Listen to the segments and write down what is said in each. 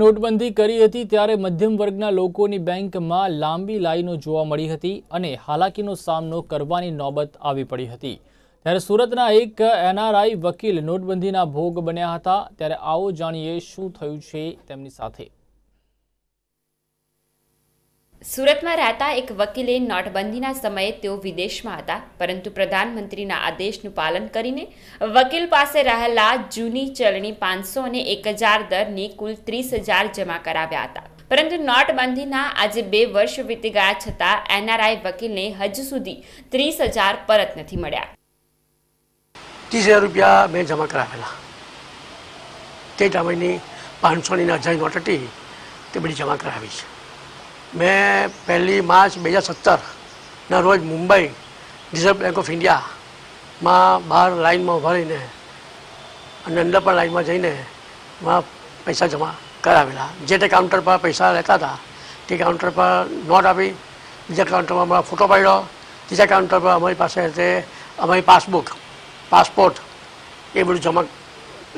નોટબંધી કરી હતી ત્યારે મધ્યમ વર્ગના લોકોની બેંકમાં લાંબી લાઈનો જોવા મળી હતી અને હાલાકીનો સામનો કરવાની નોબત આવી પડી હતી ત્યારે સુરતના એક એનઆરઆઈ વકીલ નોટબંધીના ભોગ બન્યા હતા ત્યારે આવો જાણીએ શું થયું છે તેમની સાથે સુરતમાં રહેતા એક વકીલે નોટબંધીના સમયે તેઓ વિદેશમાં હતા પરંતુ પ્રધાનમંત્રીના આદેશનું પાલન કરીને વકીલ પાસે રહેલા જૂની ચલણી પાંચસો અને એક હજાર દરની કુલ ત્રીસ હજાર જમા કરાવ્યા હતા પરંતુ નોટબંધીના આજે બે વર્ષ વીતી ગયા છતાં એનઆરઆઈ વકીલને હજુ સુધી ત્રીસ હજાર પરત નથી મળ્યા ત્રીસ હજાર રૂપિયા મેં જમા કરાવેલા તે સમયની પાંચસોની નાજાઈ નોટ હતી તે બધી જમા કરાવી છે મેં પહેલી માર્ચ બે હજાર સત્તરના રોજ મુંબઈ રિઝર્વ બેંક ઓફ ઇન્ડિયામાં બહાર લાઇનમાં ઉભા રહીને અને અંદર પણ લાઇનમાં જઈને મારા પૈસા જમા કરાવેલા જે તે કાઉન્ટર પર પૈસા લેતા હતા તે કાઉન્ટર પર નોટ આપી બીજા કાઉન્ટરમાં અમારા ફોટો પાડ્યો ત્રીજા કાઉન્ટર પર અમારી પાસે તે અમારી પાસબુક પાસપોર્ટ એ બધું જમા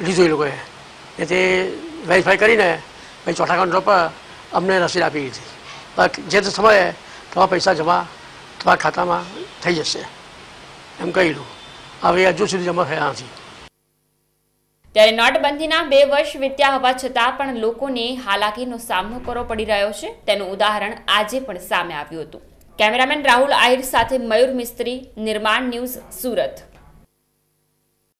લીધું એ લોકોએ એ તે વેરીફાઈ કરીને પછી ચોથા કાઉન્ટર પર અમને રસીદ આપી દીધી જે તે સમયે તમારા પૈસા જમા તમારા ખાતામાં થઈ જશે એમ કહેલું હવે હજુ સુધી જમા થયા નથી ત્યારે નોટબંધીના બે વર્ષ વીત્યા હોવા છતાં પણ લોકોને હાલાકીનો સામનો કરવો પડી રહ્યો છે તેનું ઉદાહરણ આજે પણ સામે આવ્યું હતું કેમેરામેન રાહુલ આહિર સાથે મયુર મિસ્ત્રી નિર્માણ ન્યૂઝ સુરત